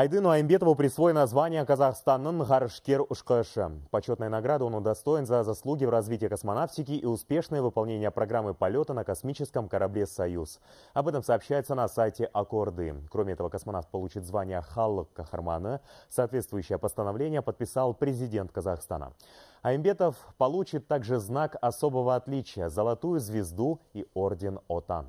Айдыну Аймбетову присвоено звание Казахстанның ғарышкер ұшқышы. Почетная награда он удостоен за заслуги в развитии космонавтики и успешное выполнение программы полета на космическом корабле «Союз». Об этом сообщается на сайте Аккорды. Кроме этого, космонавт получит звание Халлок Кахармана. Соответствующее постановление подписал президент Казахстана. Аймбетов получит также знак особого отличия – золотую звезду и орден ОТАН.